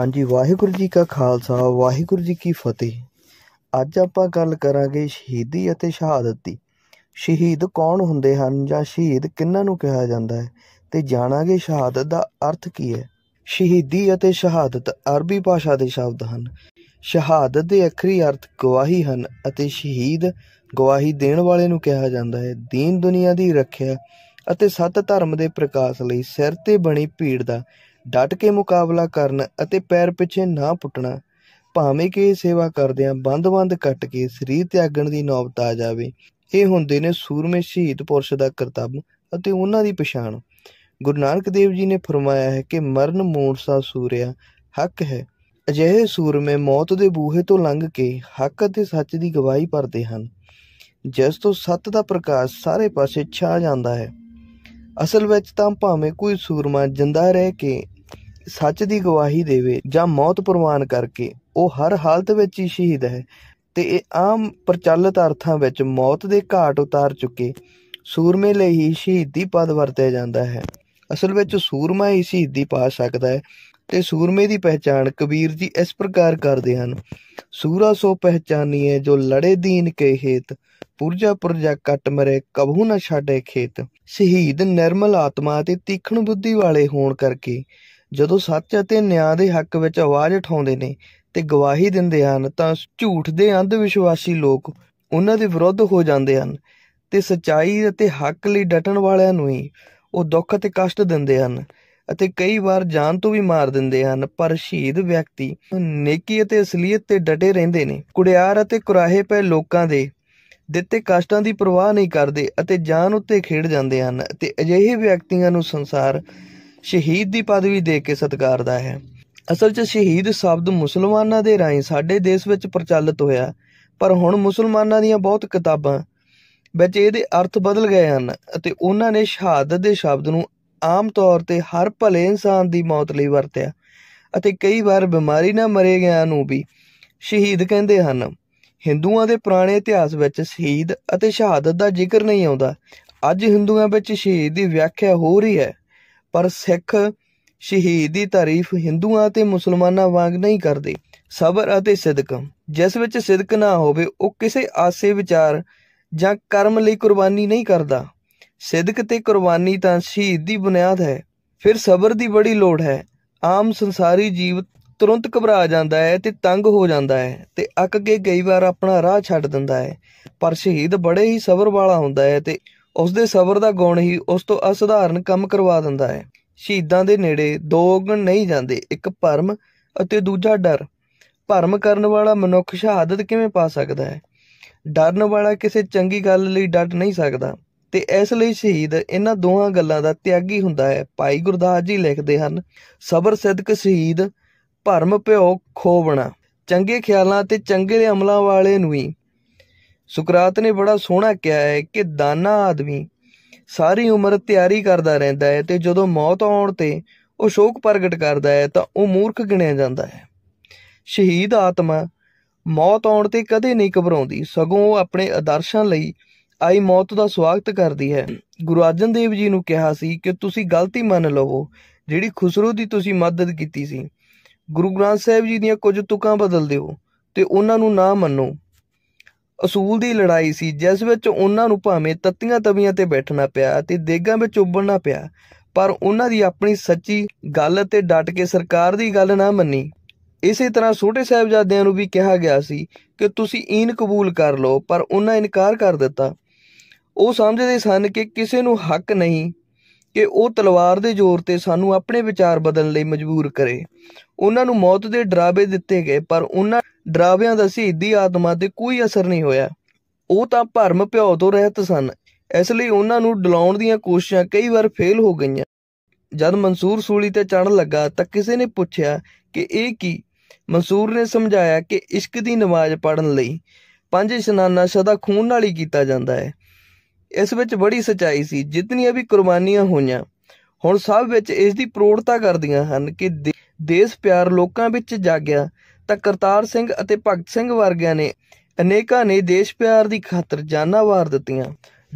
ਹਾਂਜੀ ਵਾਹਿਗੁਰੂ ਜੀ ਕਾ ਖਾਲਸਾ ਵਾਹਿਗੁਰੂ ਜੀ ਕੀ ਫਤਿਹ ਅੱਜ ਆਪਾਂ ਗੱਲ ਕਰਾਂਗੇ ਸ਼ਹੀਦੀ ਅਤੇ ਸ਼ਹਾਦਤ ਦੀ ਸ਼ਹੀਦ ਕੌਣ ਹੁੰਦੇ ਹਨ ਜਾਂ ਸ਼ਹੀਦ ਕਿੰਨਾਂ ਨੂੰ ਕਿਹਾ ਜਾਂਦਾ ਹੈ ਤੇ ਜਾਣਾਂਗੇ ਸ਼ਹਾਦਤ ਦਾ ਅਰਥ ਕੀ ਹੈ ਸ਼ਹੀਦੀ ਅਤੇ ਸ਼ਹਾਦਤ ਅਰਬੀ ਭਾਸ਼ਾ ਦੇ ਸ਼ਬਦ ਹਨ ਸ਼ਹਾਦਤ ਦੇ ਅਖਰੀ ਅਰਥ ਗਵਾਹੀ ਹਨ ਅਤੇ ਸ਼ਹੀਦ ਗਵਾਹੀ ਦੇਣ ਵਾਲੇ ਨੂੰ ਕਿਹਾ ਜਾਂਦਾ ਹੈ ਦੀਨ ਦੁਨੀਆ ਦੀ ਰੱਖਿਆ ਅਤੇ ਸਤ ਧਰਮ ਦੇ ਪ੍ਰਕਾਸ਼ ਲਈ ਸਿਰ ਤੇ ਬਣੀ ਭੀੜ ਦਾ ਡਟ ਕੇ ਮੁਕਾਬਲਾ ਕਰਨ ਅਤੇ ਪੈਰ ਪਿੱਛੇ ਨਾ ਪੁੱਟਣਾ ਭਾਵੇਂ ਕਿ ਸੇਵਾ ਸੇਵਾ ਕਰਦਿਆਂ ਬੰਦ-ਬੰਦ ਕੱਟ ਕੇ ਸਰੀਰ ਤਿਆਗਣ ਦੀ ਨੌਬਤ ਆ ਜਾਵੇ ਇਹ ਹੁੰਦੇ ਨੇ ਸੂਰਮੇ ਸ਼ਹੀਦ ਪੁਰਸ਼ ਦਾ ਕਰਤੱਵ ਅਤੇ ਉਹਨਾਂ ਦੀ ਪਛਾਣ ਗੁਰੂ ਨਾਨਕ ਦੇਵ ਜੀ ਨੇ ਫਰਮਾਇਆ ਹੈ ਕਿ ਮਰਨ ਮੂਰਸਾ ਸੂਰਿਆ ਹੱਕ ਹੈ ਅਜਿਹੇ ਸੂਰਮੇ ਮੌਤ ਦੇ ਬੂਹੇ ਤੋਂ ਲੰਘ ਕੇ ਹੱਕ ਅਤੇ ਸੱਚ ਦੀ ਗਵਾਹੀ ਭਰਦੇ ਹਨ ਜਿਸ ਤੋਂ ਸੱਤ ਦਾ ਪ੍ਰਕਾਸ਼ ਸਾਰੇ ਪਾਸੇ ਛਾ ਜਾਂਦਾ ਹੈ ਅਸਲ ਵਿੱਚ ਤਾਂ ਭਾਵੇਂ ਕੋਈ ਸੂਰਮਾ ਜਿੰਦਾ ਰਹਿ ਕੇ ਸੱਚ ਦੀ ਗਵਾਹੀ ਦੇਵੇ ਜਾਂ ਮੌਤ ਪ੍ਰਵਾਨ ਕਰਕੇ ਉਹ ਹਰ ਹਾਲਤ ਵਿੱਚ ਹੀ ਸ਼ਹੀਦ ਹੈ ਤੇ ਇਹ ਆਮ ਪ੍ਰਚਲਿਤ ਅਰਥਾਂ ਵਿੱਚ ਮੌਤ ਦੇ ਘਾਟ ਉਤਾਰ ਚੁੱਕੇ ਸੂਰਮੇ ਲਈ ਹੀ ਸ਼ਹੀਦੀ ਪਦ ਵਰਤਿਆ ਜਾਂਦਾ ਹੈ ਅਸਲ ਵਿੱਚ ਸੂਰਮਾ ਹੀ ਸ਼ਹੀਦੀ ਪਾ ਸਕਦਾ ਹੈ ਤੇ ਸੂਰਮੇ ਦੀ ਪਹਿਚਾਣ ਕਬੀਰ ਜੀ ਇਸ ਪ੍ਰਕਾਰ ਕਰਦੇ ਹਨ ਸੂਰਾ ਸੋ ਪਹਿਚਾਨੀਏ ਜੋ ਲੜੇ ਦੀਨ ਕੇ ਹੇਤ ਪੁਰਜਾ ਪੁਰਜਾ ਕੱਟ ਮਰੇ ਕਬੂ ਨਾ ਛਾਡੇ ਖੇਤ ਸ਼ਹੀਦ ਨਿਰਮਲ ਆਤਮਾ ਤੇ ਤੀਖਣ ਬੁੱਧੀ ਵਾਲੇ ਹੋਣ ਕਰਕੇ ਜਦੋਂ ਸੱਚ ਅਤੇ ਨਿਆਂ ਦੇ ਹੱਕ ਵਿੱਚ ਆਵਾਜ਼ ਉਠਾਉਂਦੇ ਨੇ ਤੇ ਗਵਾਹੀ ਦਿੰਦੇ ਹਨ ਤਾਂ ਝੂਠ ਦੇ ਅੰਧ ਵਿਸ਼ਵਾਸੀ ਲੋਕ ਉਹਨਾਂ ਦੇ ਵਿਰੁੱਧ ਹੋ ਜਾਂਦੇ ਹਨ ਤੇ ਸਚਾਈ ਅਤੇ ਹੱਕ ਲਈ ਡਟਣ ਵਾਲਿਆਂ ਨੂੰ ਹੀ ਉਹ ਦੁੱਖ ਅਤੇ ਕਸ਼ਟ ਦਿੰਦੇ ਹਨ ਅਤੇ ਕਈ ਵਾਰ ਜਾਨ ਤੋਂ ਵੀ ਮਾਰ ਦਿੰਦੇ ਹਨ ਪਰ ਸ਼ਹੀਦ ਵਿਅਕਤੀ ਨੇਕੀ ਅਤੇ ਅਸਲੀਅਤ ਤੇ ਡਟੇ ਰਹਿੰਦੇ ਨੇ ਕੁੜਿਆਰ ਅਤੇ ਕੁਰਾਹੇ ਪਏ ਲੋਕਾਂ ਦੇ ਦਿੱਤੇ ਕਸ਼ਟਾਂ ਦੀ ਪਰਵਾਹ ਨਹੀਂ ਕਰਦੇ ਅਤੇ ਜਾਨ ਉੱਤੇ ਖੇਡ ਜਾਂਦੇ ਹਨ ਤੇ ਅਜਿਹੇ ਵਿਅਕਤੀਆਂ ਨੂੰ ਸੰਸਾਰ ਸ਼ਹੀਦ ਦੀ ਪਦਵੀ ਦੇ ਕੇ ਸਤਿਕਾਰਦਾ ਹੈ ਅਸਲ 'ਚ ਸ਼ਹੀਦ ਸ਼ਬਦ ਮੁਸਲਮਾਨਾਂ ਦੇ ਰਾਹੀਂ ਸਾਡੇ ਦੇਸ਼ ਵਿੱਚ ਪ੍ਰਚਲਿਤ ਹੋਇਆ ਪਰ ਹੁਣ ਮੁਸਲਮਾਨਾਂ ਦੀਆਂ ਬਹੁਤ ਕਿਤਾਬਾਂ ਵਿੱਚ ਇਹਦੇ ਅਰਥ ਬਦਲ ਗਏ ਹਨ ਅਤੇ ਉਹਨਾਂ ਨੇ ਸ਼ਹਾਦਤ ਦੇ ਸ਼ਬਦ ਨੂੰ ਆਮ ਤੌਰ ਤੇ ਹਰ ਭਲੇ ਇਨਸਾਨ ਦੀ ਮੌਤ ਲਈ ਵਰਤਿਆ ਅਤੇ ਕਈ ਵਾਰ ਬਿਮਾਰੀ ਨਾਲ ਮਰੇ ਗਿਆ ਨੂੰ ਵੀ ਸ਼ਹੀਦ ਕਹਿੰਦੇ ਹਨ ਹਿੰਦੂਆਂ ਦੇ ਪੁਰਾਣੇ ਇਤਿਹਾਸ ਵਿੱਚ ਸ਼ਹੀਦ ਅਤੇ ਸ਼ਹਾਦਤ ਦਾ ਜ਼ਿਕਰ ਨਹੀਂ ਆਉਂਦਾ ਅੱਜ ਹਿੰਦੂਆਂ ਵਿੱਚ ਸ਼ਹੀਦ ਦੀ ਵਿਆਖਿਆ ਹੋ ਰਹੀ ਹੈ ਪਰ ਸਿੱਖ ਸ਼ਹੀਦ ਦੀ ਤਾਰੀਫ ਹਿੰਦੂਆਂ ਅਤੇ ਮੁਸਲਮਾਨਾਂ ਵਾਂਗ ਨਹੀਂ ਕਰਦੇ ਸਬਰ ਅਤੇ ਸਿਦਕ ਜਿਸ ਵਿੱਚ ਸਿਦਕ ਨਾ ਹੋਵੇ ਉਹ ਕਿਸੇ ਆਸੇ ਵਿਚਾਰ ਜਾਂ ਕਰਮ ਲਈ ਕੁਰਬਾਨੀ ਨਹੀਂ ਕਰਦਾ ਸਿਦਕ ਤੇ ਕੁਰਬਾਨੀ ਤਾਂ ਸ਼ਹੀਦ ਦੀ ਬੁਨਿਆਦ ਹੈ ਫਿਰ ਸਬਰ ਦੀ ਬੜੀ ਲੋੜ ਹੈ ਆਮ ਸੰਸਾਰੀ ਜੀਵ ਤੁਰੰਤ ਘਬਰਾ ਜਾਂਦਾ ਹੈ ਤੇ ਤੰਗ ਹੋ ਜਾਂਦਾ ਹੈ ਤੇ ਅੱਕ ਕੇ ਕਈ ਵਾਰ ਆਪਣਾ ਰਾਹ ਛੱਡ ਦਿੰਦਾ ਹੈ ਪਰ ਸ਼ਹੀਦ ਬੜੇ ਹੀ ਸਬਰ ਵਾਲਾ ਹੁੰਦਾ ਹੈ ਤੇ ਉਸ ਦੇ ਸਬਰ ਦਾ ਗੁਣ ਹੀ ਉਸ ਤੋਂ ਅਸਧਾਰਨ ਕੰਮ ਕਰਵਾ ਦਿੰਦਾ ਹੈ ਸ਼ਹੀਦਾਂ ਦੇ ਨੇੜੇ ਦੋ ਗੁਣ ਨਹੀਂ ਜਾਂਦੇ ਇੱਕ ਭਰਮ ਅਤੇ ਦੂਜਾ ਡਰ ਭਰਮ ਕਰਨ ਵਾਲਾ ਮਨੁੱਖ ਸ਼ਹਾਦਤ ਕਿਵੇਂ ਪਾ ਸਕਦਾ ਹੈ ਡਰਨ ਵਾਲਾ ਕਿਸੇ ਚੰਗੀ ਗੱਲ ਲਈ ਡਟ ਨਹੀਂ ਸਕਦਾ ਤੇ ਇਸ ਲਈ ਸ਼ਹੀਦ ਇਹਨਾਂ ਦੋਹਾਂ ਗੱਲਾਂ ਦਾ ਤਿਆਗੀ ਹੁੰਦਾ ਹੈ ਭਾਈ ਗੁਰਦਾਸ ਜੀ ਲਿਖਦੇ ਹਨ ਸਬਰ ਸਦਕ ਸ਼ਹੀਦ ਭਰਮ ਭਿਓ ਖੋਵਣਾ ਚੰਗੇ ਖਿਆਲਾਂ ਤੇ ਚੰਗੇ ਅਮਲਾਂ ਵਾਲੇ ਨੂੰ ਹੀ ਸੁਕਰਾਤ ਨੇ ਬੜਾ ਸੋਹਣਾ ਕਿਹਾ ਹੈ ਕਿ ਦਾਨਾ ਆਦਮੀ ਸਾਰੀ ਉਮਰ ਤਿਆਰੀ ਕਰਦਾ ਰਹਿੰਦਾ ਹੈ ਤੇ ਜਦੋਂ ਮੌਤ ਆਉਣ ਤੇ ਉਹ ਸ਼ੋਕ ਪ੍ਰਗਟ ਕਰਦਾ ਹੈ ਤਾਂ ਉਹ ਮੂਰਖ ਗਿਣਿਆ ਜਾਂਦਾ ਹੈ ਸ਼ਹੀਦ ਆਤਮਾ ਮੌਤ ਆਉਣ ਤੇ ਕਦੇ ਨਹੀਂ ਘਬਰਾਉਂਦੀ ਸਗੋਂ ਉਹ ਆਪਣੇ ਆਦਰਸ਼ਾਂ ਲਈ ਆਈ ਮੌਤ ਦਾ ਸਵਾਗਤ ਕਰਦੀ ਹੈ ਗੁਰੂ ਅਰਜਨ ਦੇਵ ਜੀ ਨੂੰ ਕਿਹਾ ਸੀ ਕਿ ਤੁਸੀਂ ਗਲਤੀ ਮੰਨ ਲਵੋ ਜਿਹੜੀ ਖੁਸਰੋ ਦੀ ਤੁਸੀਂ ਮਦਦ ਕੀਤੀ ਸੀ ਗੁਰੂ ਗ੍ਰੰਥ ਸਾਹਿਬ ਜੀ ਦੀਆਂ ਕੁਝ ਤੁਕਾਂ ਬਦਲ ਦਿਓ ਤੇ ਉਹਨਾਂ ਨੂੰ ਨਾ ਮੰਨੋ ਅਸੂਲ ਦੀ ਲੜਾਈ ਸੀ ਜਿਸ ਵਿੱਚ ਉਹਨਾਂ ਨੂੰ ਭਾਵੇਂ ਤੱਤੀਆਂ ਤਵੀਆਂ ਤੇ ਬੈਠਣਾ ਪਿਆ ਤੇ ਦੇਗਾਂ ਵਿੱਚ ਉਬਲਣਾ ਪਿਆ ਪਰ ਉਹਨਾਂ ਦੀ ਆਪਣੀ ਸੱਚੀ ਗੱਲ ਤੇ ਡਟ ਕੇ ਸਰਕਾਰ ਦੀ ਗੱਲ ਨਾ ਮੰਨੀ ਇਸੇ ਤਰ੍ਹਾਂ ਛੋਟੇ ਸਹਿਬਜ਼ਾਦਿਆਂ ਨੂੰ ਵੀ ਕਿਹਾ ਗਿਆ ਸੀ ਕਿ ਤੁਸੀਂ ਇਹਨ ਕਬੂਲ ਕਰ ਲਓ ਪਰ ਉਹਨਾਂ ਇਨਕਾਰ ਕਰ ਦਿੱਤਾ ਉਹ ਸਮਝਦੇ ਸਨ ਕਿ ਕਿਸੇ ਨੂੰ ਹੱਕ ਨਹੀਂ ਕਿ ਉਹ ਤਲਵਾਰ ਦੇ ਜ਼ੋਰ ਤੇ ਸਾਨੂੰ ਆਪਣੇ ਵਿਚਾਰ ਬਦਲਣ ਲਈ ਮਜਬੂਰ ਕਰੇ ਉਹਨਾਂ ਨੂੰ ਮੌਤ ਦੇ ਡਰਾਵੇ ਦਿੱਤੇ ਗਏ ਪਰ ਉਹਨਾਂ ਡਰਾਵਿਆਂ ਦਾ ਸਿੱਧੀ ਆਤਮਾ ਤੇ ਕੋਈ ਅਸਰ ਨਹੀਂ ਹੋਇਆ ਉਹ ਤਾਂ ਭਰਮ ਭਿਉ ਤੋਂ ਰਹਿਤ ਸਨ ਇਸ ਲਈ ਉਹਨਾਂ ਨੂੰ ਡਲਾਉਣ ਦੀਆਂ ਕੋਸ਼ਿਸ਼ਾਂ ਕਈ ਵਾਰ ਫੇਲ ਹੋ ਗਈਆਂ ਜਦ ਮਨਸੂਰ ਸੂਲੀ ਤੇ ਚੜਨ ਲੱਗਾ ਤਾਂ ਕਿਸੇ ਨੇ ਪੁੱਛਿਆ ਕਿ ਇਹ ਕੀ ਮਨਸੂਰ ਨੇ ਸਮਝਾਇਆ ਕਿ ਇਸ਼ਕ ਦੀ ਨਮਾਜ਼ ਪੜਨ ਲਈ ਪੰਜ ਇਸ਼ਨਾਨਾ ਸਦਾ ਖੂਨ ਨਾਲ ਹੀ ਕੀਤਾ ਜਾਂਦਾ ਹੈ ਇਸ ਵਿੱਚ ਬੜੀ ਸਚਾਈ ਸੀ ਜਿੰਨੀਆਂ ਵੀ ਕੁਰਬਾਨੀਆਂ ਹੋਈਆਂ ਹੁਣ ਸਭ ਵਿੱਚ ਇਸ ਦੀ ਪ੍ਰੋੜਤਾ ਕਰਦੀਆਂ ਹਨ ਕਿ ਦੇਸ਼ ਪਿਆਰ ਲੋਕਾਂ ਵਿੱਚ ਜਾਗਿਆ ਤਾਂ ਕਰਤਾਰ ਸਿੰਘ ਅਤੇ ਭਗਤ ਸਿੰਘ ਵਰਗਿਆਂ ਨੇ ਅਨੇਕਾਂ ਨੇ ਦੇਸ਼ ਪਿਆਰ ਦੀ ਖਾਤਰ ਜਾਨਾਂ ਵਾਰ ਦਿੱਤੀਆਂ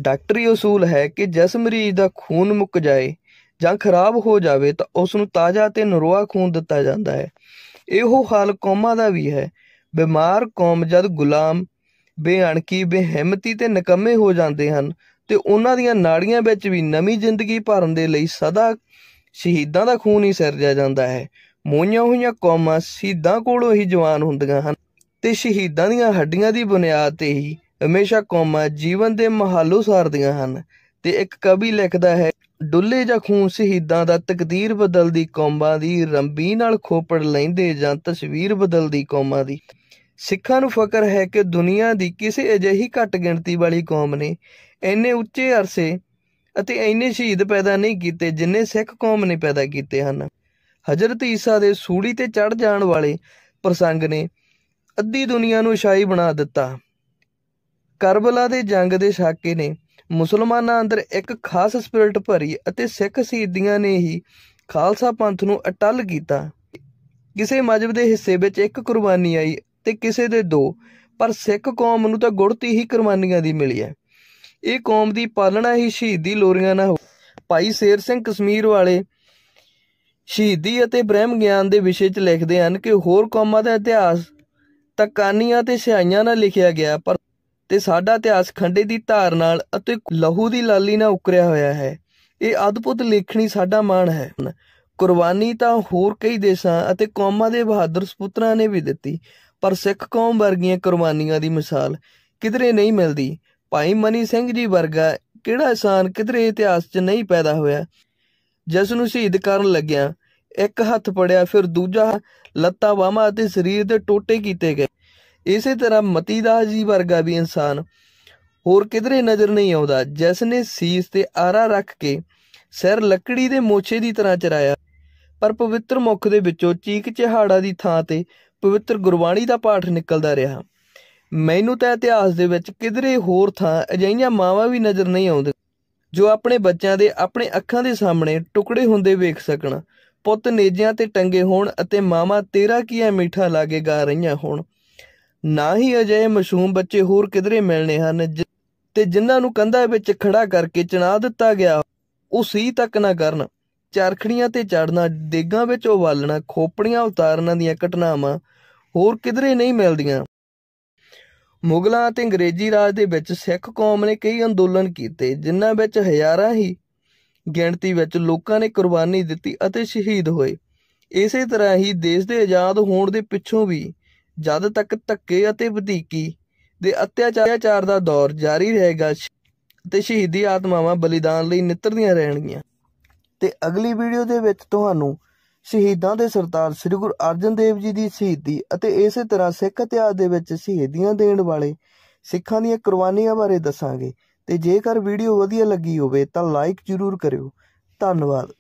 ਡਾਕਟਰੀ ਉਸੂਲ ਹੈ ਕਿ ਜਿਸ ਮਰੀਜ਼ ਦਾ ਖੂਨ ਮੁੱਕ ਜਾਏ ਜਾਂ ਖਰਾਬ ਹੋ ਜਾਵੇ ਤਾਂ ਉਸ ਨੂੰ ਤਾਜ਼ਾ ਤੇ ਨਰੋਆ ਖੂਨ ਦਿੱਤਾ ਜਾਂਦਾ ਹੈ ਇਹੋ ਹਾਲ ਕੌਮਾਂ ਦਾ ਵੀ ਹੈ ਬਿਮਾਰ ਕੌਮ ਜਦ ਗੁਲਾਮ ਬੇਅਣਕੀ ਬੇਹਿੰਮਤੀ ਤੇ ਨਕਮੇ ਹੋ ਜਾਂਦੇ ਹਨ ਤੇ ਉਹਨਾਂ ਦੀਆਂ ਨਾੜੀਆਂ ਵਿੱਚ ਵੀ ਨਵੀਂ ਜ਼ਿੰਦਗੀ ਭਰਨ ਦੇ ਲਈ ਸਦਾ ਸ਼ਹੀਦਾਂ ਦਾ ਖੂਨ ਹੀ ਸਿਰਜਿਆ ਜਾਂਦਾ ਹੈ ਮੋਈਆਂ ਹੋਈਆਂ ਕੌਮਾਂ ਸਿੱਧਾਂ ਕੋਲੋਂ ਹੀ ਜਵਾਨ ਹੁੰਦੀਆਂ ਹਨ ਤੇ ਸ਼ਹੀਦਾਂ ਦੀਆਂ ਹੱਡੀਆਂ ਦੀ ਬੁਨਿਆਦ ਤੇ ਹੀ ਹਮੇਸ਼ਾ ਕੌਮਾਂ ਜੀਵਨ ਦੇ ਮਹਾਲੂ ਸਾਰਦੀਆਂ ਹਨ ਤੇ ਇੱਕ ਕਵੀ ਲਿਖਦਾ ਹੈ ਡੁੱਲੇ ਜਾਂ ਖੂਨ ਸ਼ਹੀਦਾਂ ਦਾ ਤਕਦੀਰ ਬਦਲਦੀ ਕੌਮਾਂ ਦੀ ਰੰਬੀ ਨਾਲ ਖੋਪੜ ਲੈਂਦੇ ਜਾਂ ਤਸਵੀਰ ਬਦਲਦੀ ਕੌਮਾਂ ਦੀ ਸਿੱਖਾਂ ਨੂੰ ਫਕਰ ਹੈ ਕਿ ਦੁਨੀਆ ਦੀ ਕਿਸੇ ਅਜਿਹੀ ਘੱਟ ਗਿਣਤੀ ਵਾਲੀ ਕੌਮ ਨੇ ਇੰਨੇ ਉੱਚੇ ਅਰਸੇ ਅਤੇ ਇੰਨੇ ਸ਼ਹੀਦ ਪੈਦਾ ਨਹੀਂ ਕੀਤੇ ਜਿੰਨੇ ਸਿੱਖ ਕੌਮ ਨੇ ਪੈਦਾ ਕੀਤੇ ਹਨ ਹਜ਼ਰਤ ਈਸਾ ਦੇ ਸੂਲੀ ਤੇ ਚੜ ਜਾਣ ਵਾਲੇ ਪ੍ਰਸੰਗ ਨੇ ਅੱਧੀ ਦੁਨੀਆ ਨੂੰ ਸ਼ਾਈ ਬਣਾ ਦਿੱਤਾ ਕਰਬਲਾ ਦੇ ਜੰਗ ਦੇ ਸਾਕੇ ਨੇ ਮੁਸਲਮਾਨਾਂ ਅੰਦਰ ਇੱਕ ਖਾਸ ਸਪਿਰਿਟ ਭਰੀ ਅਤੇ ਸਿੱਖ ਸੀਦੀਆਂ ਨੇ ਹੀ ਖਾਲਸਾ ਪੰਥ ਨੂੰ ਅਟਲ ਕੀਤਾ ਕਿਸੇ ਮਜਬ ਦੇ ਹਿੱਸੇ ਵਿੱਚ ਇੱਕ ਕੁਰਬਾਨੀ ਆਈ ਤੇ ਕਿਸੇ ਦੇ ਦੋ ਪਰ ਸਿੱਖ ਕੌਮ ਨੂੰ ਤਾਂ ਗੁੜਤੀ ਹੀ ਕੁਰਬਾਨੀਆਂ ਦੀ ਮਿਲੀ ਹੈ ਇਹ ਕੌਮ ਦੀ ਪਾਲਣਾ ਹੀ ਸ਼ਹੀਦੀ ਲੋਰੀਆਂ ਨਾਲ ਭਾਈ ਸ਼ੇਰ ਸਿੰਘ ਕਸ਼ਮੀਰ ਵਾਲੇ ਸ਼ਹੀਦੀ ਅਤੇ ਬ੍ਰਹਮ ਗਿਆਨ ਦੇ ਵਿਸ਼ੇ 'ਚ ਲਿਖਦੇ ਹਨ ਕਿ ਹੋਰ ਕੌਮਾਂ ਦਾ ਇਤਿਹਾਸ ਤਕਾਨੀਆਂ ਤੇ ਸਿਆਈਆਂ ਨਾਲ ਲਿਖਿਆ ਗਿਆ ਪਰ ਤੇ ਸਾਡਾ ਇਤਿਹਾਸ ਖੰਡੇ ਦੀ ਧਾਰ ਨਾਲ ਅਤੇ ਲਹੂ ਦੀ ਲਾਲੀ ਨਾਲ ਉਕਰਿਆ ਹੋਇਆ ਹੈ ਇਹ ਅਦਭੁਤ ਲੇਖਣੀ ਸਾਡਾ ਮਾਣ ਹੈ ਕੁਰਬਾਨੀ ਤਾਂ ਹੋਰ ਕਈ ਦੇਸ਼ਾਂ ਅਤੇ ਕੌਮਾਂ ਦੇ ਬਹਾਦਰ ਸੁਪੁੱਤਰਾਂ ਨੇ ਵੀ ਦਿੱਤੀ ਪਰ ਸਿੱਖ ਕੌਮ ਵਰਗੀਆਂ ਕੁਰਬਾਨੀਆਂ ਦੀ ਮਿਸਾਲ ਕਿਧਰੇ ਨਹੀਂ ਮਿਲਦੀ ਭਾਈ ਮਨੀ ਸਿੰਘ ਜੀ ਵਰਗਾ ਕਿਹੜਾ ਇਨਸਾਨ ਕਿਧਰੇ ਇਤਿਹਾਸ 'ਚ ਨਹੀਂ ਪੈਦਾ ਹੋਇਆ ਜਿਸ ਨੂੰ ਸ਼ਹੀਦ ਕਰਨ ਲੱਗਿਆ ਇੱਕ ਹੱਥ ਪੜਿਆ ਫਿਰ ਦੂਜਾ ਲੱਤਾਂ ਬਾਹਾਂ ਅਤੇ ਸਰੀਰ ਦੇ ਟੋਟੇ ਕੀਤੇ ਗਏ ਇਸੇ ਤਰ੍ਹਾਂ ਮਤੀਦਾਸ ਜੀ ਵਰਗਾ ਵੀ ਇਨਸਾਨ ਹੋਰ ਕਿਧਰੇ ਨਜ਼ਰ ਨਹੀਂ ਆਉਂਦਾ ਜਿਸ ਨੇ ਸੀਸ ਤੇ ਆਰਾ ਰੱਖ ਕੇ ਸਿਰ ਲੱਕੜੀ ਦੇ ਮੋਛੇ ਦੀ ਤਰ੍ਹਾਂ ਚਰਾਇਆ ਪਰ ਪਵਿੱਤਰ ਮੁਖ ਦੇ ਵਿੱਚੋਂ ਚੀਕ ਚਿਹਾੜਾ ਦੀ ਥਾਂ ਤੇ ਪਵਿੱਤਰ ਗੁਰਬਾਣੀ ਦਾ ਪਾਠ ਨਿਕਲਦਾ ਰਿਹਾ ਮੈਨੂੰ ਤਾਂ ਇਤਿਹਾਸ ਦੇ ਵਿੱਚ ਕਿਧਰੇ ਹੋਰ ਥਾਂ ਅਜਈਆਂ ਮਾਵਾਂ ਵੀ ਨਜ਼ਰ ਨਹੀਂ ਆਉਂਦੀਆਂ ਜੋ ਆਪਣੇ ਬੱਚਿਆਂ ਦੇ ਆਪਣੇ ਅੱਖਾਂ ਦੇ ਸਾਹਮਣੇ ਟੁਕੜੇ ਹੁੰਦੇ ਵੇਖ ਸਕਣ ਪੁੱਤ ਨੇਜਿਆਂ ਤੇ ਟੰਗੇ ਹੋਣ ਅਤੇ ਮਾਮਾ ਤੇਰਾ ਕੀ ਹੈ ਮਿੱਠਾ ਲਾਗੇ ਗਾ ਰਹੀਆਂ ਹੋਣ ਨਾ ਹੀ ਅਜੇ ਮਸ਼ਹੂਮ ਬੱਚੇ ਹੋਰ ਕਿਧਰੇ ਮਿਲਣੇ ਹਨ ਤੇ ਜਿਨ੍ਹਾਂ ਨੂੰ ਕੰਧਾ ਵਿੱਚ ਖੜਾ ਕਰਕੇ ਚਣਾ ਦਿੱਤਾ ਗਿਆ ਉਸੇ ਤੱਕ ਨਾ ਕਰਨ ਚਰਖੜੀਆਂ ਤੇ ਚੜਨਾ ਦੇਗਾਂ ਵਿੱਚ ਉਵਾਲਣਾ ਖੋਪੜੀਆਂ ਉਤਾਰਨਾਂ ਦੀਆਂ ਘਟਨਾਵਾਂ ਹੋਰ ਕਿਧਰੇ ਨਹੀਂ ਮਿਲਦੀਆਂ ਮੁਗਲਾਂ ਅਤੇ ਅੰਗਰੇਜ਼ੀ ਰਾਜ ਦੇ ਵਿੱਚ ਸਿੱਖ ਕੌਮ ਨੇ ਕਈ ਅੰਦੋਲਨ ਕੀਤੇ ਜਿਨ੍ਹਾਂ ਵਿੱਚ ਹਜ਼ਾਰਾਂ ਹੀ ਗਿਣਤੀ ਵਿੱਚ ਲੋਕਾਂ ਨੇ ਕੁਰਬਾਨੀ ਦਿੱਤੀ ਅਤੇ ਸ਼ਹੀਦ ਹੋਏ ਇਸੇ ਤਰ੍ਹਾਂ ਹੀ ਦੇਸ਼ ਦੇ ਆਜ਼ਾਦ ਹੋਣ ਦੇ ਪਿੱਛੋਂ ਵੀ ਜਦ ਤੱਕ ਧੱਕੇ ਅਤੇ ਵਧੀਕੀ ਦੇ ਅਤਿਆਚਾਰ ਦਾ ਦੌਰ ਜਾਰੀ ਰਹੇਗਾ ਤੇ ਸ਼ਹੀਦੀ ਆਤਮਾਵਾਂ ਬਲੀਦਾਨ ਲਈ ਨਿੱਤਰਦੀਆਂ ਰਹਿਣਗੀਆਂ ਤੇ ਅਗਲੀ ਵੀਡੀਓ ਦੇ ਵਿੱਚ ਤੁਹਾਨੂੰ ਸ਼ਹੀਦਾਂ ਦੇ ਸਰਦਾਰ ਸ੍ਰੀ ਗੁਰੂ ਅਰਜਨ ਦੇਵ ਜੀ ਦੀ ਸ਼ਹੀਦੀ ਅਤੇ ਇਸੇ ਤਰ੍ਹਾਂ ਸਿੱਖ ਇਤਿਹਾਸ ਦੇ ਵਿੱਚ ਸ਼ਹੀਦੀਆਂ ਦੇਣ ਵਾਲੇ ਸਿੱਖਾਂ ਦੀਆਂ ਕੁਰਬਾਨੀਆਂ ਬਾਰੇ ਦੱਸਾਂਗੇ ਤੇ ਜੇਕਰ ਵੀਡੀਓ ਵਧੀਆ ਲੱਗੀ ਹੋਵੇ ਤਾਂ ਲਾਈਕ ਜ਼ਰੂਰ ਕਰਿਓ ਧੰਨਵਾਦ